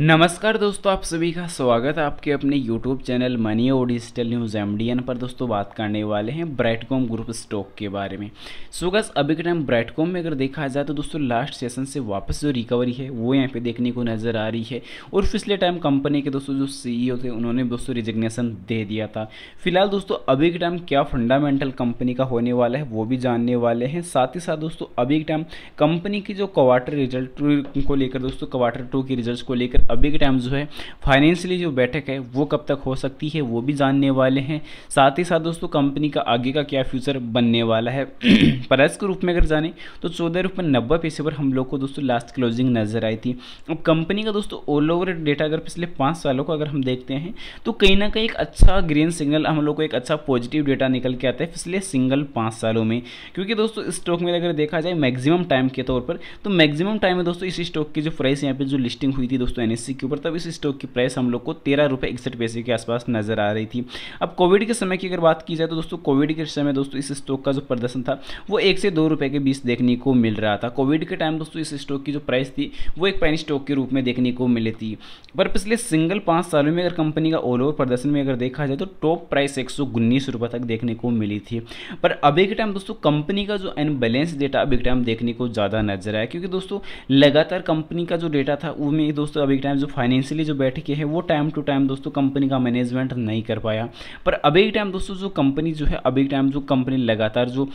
नमस्कार दोस्तों आप सभी का स्वागत है आपके अपने यूट्यूब चैनल मनी और डिजिटल न्यूज़ एम पर दोस्तों बात करने वाले हैं ब्राइटकॉम ग्रुप स्टॉक के बारे में सो गस अभी के टाइम ब्राइटकॉम में अगर देखा जाए तो दोस्तों लास्ट सेशन से वापस जो रिकवरी है वो यहाँ पे देखने को नज़र आ रही है और पिछले टाइम कंपनी के दोस्तों जो सी थे उन्होंने दोस्तों रिजिग्नेशन दे दिया था फिलहाल दोस्तों अभी के टाइम क्या फंडामेंटल कंपनी का होने वाला है वो भी जानने वाले हैं साथ ही साथ दोस्तों अभी के टाइम कंपनी की जो क्वार्टर रिजल्ट को लेकर दोस्तों क्वार्टर टू के रिजल्ट को लेकर अभी के टाइम जो है फाइनेंशियली जो बैठक है वो कब तक हो सकती है वो भी जानने वाले हैं साथ ही साथ दोस्तों कंपनी का आगे का क्या फ्यूचर बनने वाला है प्राइस के रूप में अगर जाने तो चौदह रुपये नब्बे पैसे पर हम लोग को दोस्तों लास्ट क्लोजिंग नजर आई थी अब कंपनी का दोस्तों ऑल ओवर डेटा अगर पिछले पाँच सालों को अगर हम देखते हैं तो कहीं ना कहीं एक अच्छा ग्रीन सिग्नल हम लोग को एक अच्छा पॉजिटिव डेटा निकल के आता है पिछले सिंगल पाँच सालों में क्योंकि दोस्तों स्टॉक में अगर देखा जाए मैक्सिमम टाइम के तौर पर तो मैक्सिमम टाइम में दोस्तों इस स्टॉक की जो प्राइस यहाँ पे जो लिस्टिंग हुई थी दोस्तों एनएससी के ऊपर तब इस स्टॉक की प्राइस हम लोग को तेरह रुपये इकसठ पैसे के आसपास नजर आ रही थी अब कोविड के समय की अगर बात की जाए तो दोस्तों कोविड के समय दोस्तों इस स्टॉक का जो प्रदर्शन था वो एक से दो रुपये के बीच देखने को मिल रहा था कोविड के टाइम दोस्तों इस स्टॉक की जो प्राइस थी वो एक पैनी स्टॉक के रूप में देखने को मिली थी पर पिछले सिंगल पाँच सालों में अगर कंपनी का ऑल ओवर प्रदर्शन में अगर देखा जाए तो टॉप प्राइस एक रुपए तक देखने को मिली थी पर अभी के टाइम दोस्तों कंपनी का जो अनबैलेंस डेटा अभी के टाइम देखने को ज़्यादा नजर आया क्योंकि दोस्तों लगातार कंपनी का जो डेटा था वो में दोस्तों अभी टाइम जो फाइनेंशियली जो बैठ के हैं वो टाइम टू टाइम दोस्तों कंपनी का मैनेजमेंट नहीं कर पाया पर अभी टाइम दोस्तों जो कंपनी जो है अभी टाइम जो कंपनी लगातार जो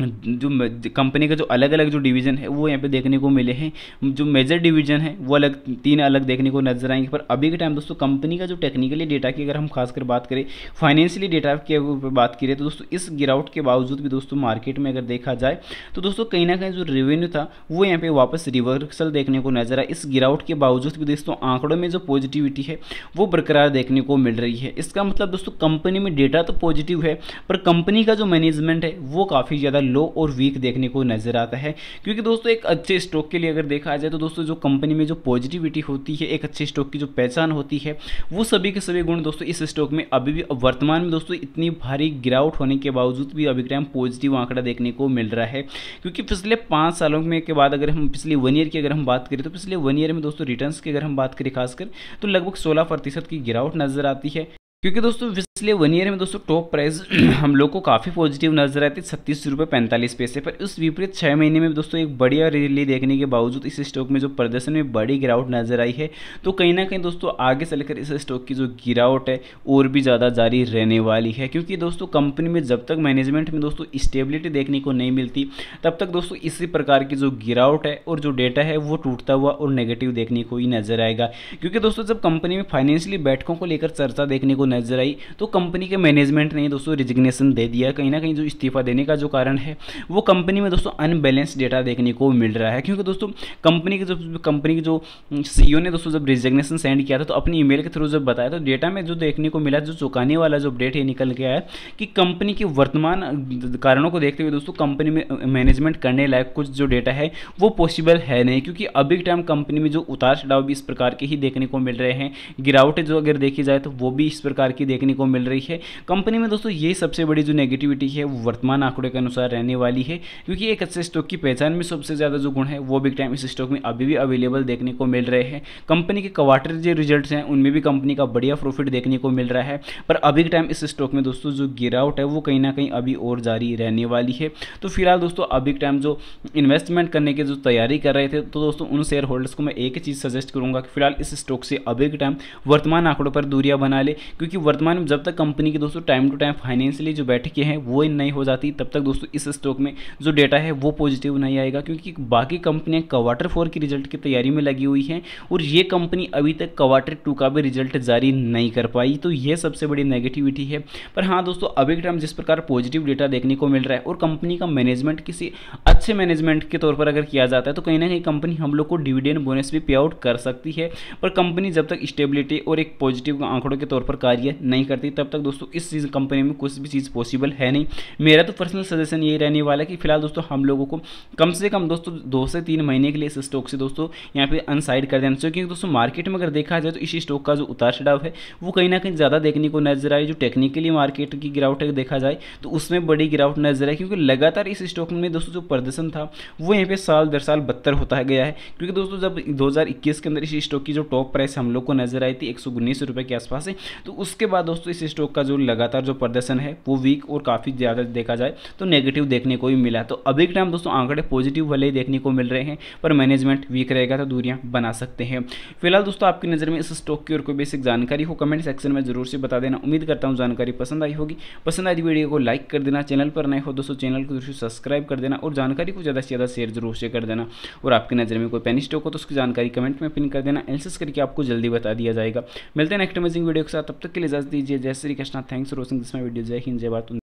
जो कंपनी का जो अलग अलग जो डिवीज़न है वो यहाँ पे देखने को मिले हैं जो मेजर डिवीज़न है वो अलग तीन अलग देखने को नजर आएंगे पर अभी के टाइम दोस्तों कंपनी का जो टेक्निकली डेटा की अगर हम खासकर बात करें फाइनेंशियली डेटा की अगर बात करें तो दोस्तों इस गिरावट के बावजूद भी दोस्तों मार्केट में अगर देखा जाए तो दोस्तों कहीं ना कहीं जो रेवेन्यू था वो यहाँ पर वापस रिवर्सल देखने को नजर आए इस गिरावट के बावजूद भी दोस्तों आंकड़ों में जो पॉजिटिविटी है वो बरकरार देखने को मिल रही है इसका मतलब दोस्तों कंपनी में डेटा तो पॉजिटिव है पर कंपनी का जो मैनेजमेंट है वो काफ़ी ज़्यादा लो और वीक देखने को नजर आता है क्योंकि दोस्तों एक अच्छे स्टॉक के लिए अगर देखा जाए तो दोस्तों जो कंपनी में जो पॉजिटिविटी होती है एक अच्छे स्टॉक की जो पहचान होती है वो सभी के सभी गुण दोस्तों इस स्टॉक में अभी भी वर्तमान में दोस्तों इतनी भारी गिरावट होने के बावजूद भी अभिक्रम पॉजिटिव आंकड़ा देखने को मिल रहा है क्योंकि पिछले पाँच सालों में के बाद अगर हम पिछले वन ईयर की अगर हम बात करें तो पिछले वन ईयर में दोस्तों रिटर्न की अगर हम बात करें खासकर तो लगभग सोलह प्रतिशत की गिरावट नजर आती है क्योंकि दोस्तों पिछले वन ईयर में दोस्तों टॉप प्राइस हम लोग को काफ़ी पॉजिटिव नजर आए थे छत्तीस रुपये पैंतालीस पैसे पर उस विपरीत छः महीने में दोस्तों एक बढ़िया रैली देखने के बावजूद इस स्टॉक में जो प्रदर्शन में बड़ी गिरावट नजर आई है तो कहीं ना कहीं दोस्तों आगे चलकर इस स्टॉक की जो गिरावट है और भी ज़्यादा जारी रहने वाली है क्योंकि दोस्तों कंपनी में जब तक मैनेजमेंट में दोस्तों स्टेबिलिटी देखने को नहीं मिलती तब तक दोस्तों इसी प्रकार की जो गिरावट है और जो डेटा है वो टूटता हुआ और नेगेटिव देखने को ही नजर आएगा क्योंकि दोस्तों जब कंपनी में फाइनेंशियली बैठकों को लेकर चर्चा देखने को नजर आई तो कंपनी के मैनेजमेंट ने दोस्तों रिजिग्नेशन दे दिया कहीं ना कहीं जो इस्तीफा देने का जो कारण है वो कंपनी में दोस्तों अनबैलेंस डेटा देखने को मिल रहा है क्योंकि दोस्तों कंपनी के जो कंपनी के जो सी ने दोस्तों जब रिजिग्नेशन सेंड किया था तो अपनी ईमेल के थ्रू जब बताया तो डेटा में जो देखने को मिला जो चुकाने वाला जो अपडेट ये निकल गया है कि कंपनी के वर्तमान कारणों को देखते हुए दोस्तों कंपनी में मैनेजमेंट करने लायक कुछ जो डेटा है वो पॉसिबल है नहीं क्योंकि अभी के टाइम कंपनी में जो उतार चढ़ाव भी इस प्रकार के ही देखने को मिल रहे हैं गिरावटें जो अगर देखी जाए तो वो भी इस प्रकार प्रकार की देखने को मिल रही है कंपनी में दोस्तों ये सबसे बड़ी जो नेगेटिविटी है वो वर्तमान आंकड़े के अनुसार रहने वाली है क्योंकि एक अच्छे स्टॉक की पहचान में सबसे ज़्यादा जो गुण है वो बिग टाइम इस स्टॉक में अभी भी अवेलेबल देखने को मिल रहे हैं कंपनी के क्वार्टर जो रिजल्ट हैं उनमें भी कंपनी का बढ़िया प्रॉफिट देखने को मिल रहा है पर अभी टाइम इस स्टॉक में दोस्तों जो गिरावट है वो कहीं ना कहीं अभी और जारी रहने वाली है तो फिलहाल दोस्तों अभी टाइम जो इन्वेस्टमेंट करने की जो तैयारी कर रहे थे तो दोस्तों उन शेयर होल्डर्स को मैं एक चीज़ सजेस्ट करूँगा कि फिलहाल इस स्टॉक से अभी टाइम वर्तमान आंकड़ों पर दूरिया बना ले क्योंकि क्योंकि वर्तमान में जब तक कंपनी के दोस्तों टाइम टू टाइम फाइनेंशियली जो बैठकें हैं वो नहीं हो जाती तब तक दोस्तों इस स्टॉक में जो डेटा है वो पॉजिटिव नहीं आएगा क्योंकि बाकी कंपनियां क्वार्टर फोर की रिजल्ट की तैयारी में लगी हुई हैं और ये कंपनी अभी तक क्वार्टर टू का भी रिजल्ट जारी नहीं कर पाई तो ये सबसे बड़ी नेगेटिविटी है पर हाँ दोस्तों अभी के टाइम जिस प्रकार पॉजिटिव डेटा देखने को मिल रहा है और कंपनी का मैनेजमेंट किसी अच्छे मैनेजमेंट के तौर पर अगर किया जाता है तो कहीं ना कहीं कंपनी हम लोग को डिविडेंड बोनस भी पे आउट कर सकती है पर कंपनी जब तक स्टेबिलिटी और एक पॉजिटिव आंकड़ों के तौर पर कार्य कार्य नहीं करती तब तक दोस्तों इस चीज़ कंपनी में कुछ भी चीज़ पॉसिबल है नहीं मेरा तो पर्सनल सजेशन ये रहने वाला है कि फिलहाल दोस्तों हम लोगों को कम से कम दोस्तों दो से तीन महीने के लिए इस स्टॉक से दोस्तों यहाँ पे अनसाइड कर देना चाहिए क्योंकि दोस्तों मार्केट में अगर देखा जाए तो इसी स्टॉक का जो उतार चढ़ाव है वो कहीं ना कहीं ज़्यादा देखने को नजर आए जो टेक्निकली मार्केट की गिरावट अगर देखा जाए तो उसमें बड़ी गिरावट नजर आए क्योंकि लगातार इस स्टॉक में दोस्तों जो प्रदर्शन था वो यहाँ पे साल दर साल बदतर होता गया है क्योंकि दोस्तों जब दो के अंदर इस स्टॉक की जो टॉप प्राइस हम लोग को नजर आई थी एक के आसपास है तो उसके बाद दोस्तों इस स्टॉक का जो लगातार जो प्रदर्शन है वो वीक और काफ़ी ज़्यादा देखा जाए तो नेगेटिव देखने को भी मिला तो अभी के टाइम दोस्तों आंकड़े पॉजिटिव भले ही देखने को मिल रहे हैं पर मैनेजमेंट वीक रहेगा तो दूरियाँ बना सकते हैं फिलहाल दोस्तों आपकी नज़र में इस स्टॉक की और कोई बेसिक जानकारी हो कमेंट सेक्शन में जरूर से बता देना उम्मीद करता हूँ जानकारी पसंद आई होगी पसंद आई वीडियो तो को लाइक कर देना चैनल पर नए हो दोस्तों चैनल को जरूर सब्सक्राइब कर देना और जानकारी को ज़्यादा से ज़्यादा शेयर जरूर से कर देना और आपकी नज़र में कोई पैनी स्टॉक हो तो उसकी जानकारी कमेंट में पिन कर देना एनसेस करके आपको जल्दी बता दिया जाएगा मिलते हैं नेक्स्ट अमेजिंग वीडियो के साथ तब तक के लिए इजाज़त दीजिए Jai Shri Krishna thanks for watching this my video Jai Hind जय भारत